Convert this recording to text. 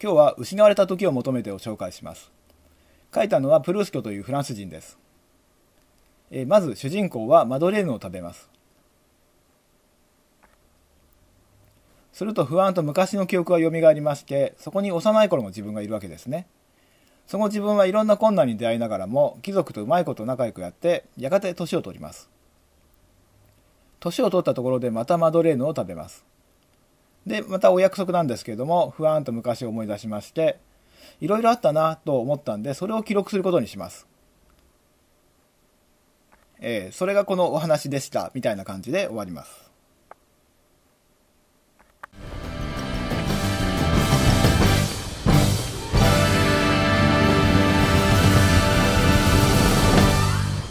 今日は「失われた時を求めて」を紹介します書いたのはプルースキョというフランス人ですえまず主人公はマドレーヌを食べますすると不安と昔の記憶が蘇りましてそこに幼い頃の自分がいるわけですねその自分はいろんな困難に出会いながらも貴族とうまいこと仲良くやってやがて年を取ります年を取ったところでまたマドレーヌを食べますで、またお約束なんですけれども、ふわーんと昔を思い出しまして、いろいろあったなと思ったんで、それを記録することにします。えー、それがこのお話でした、みたいな感じで終わります。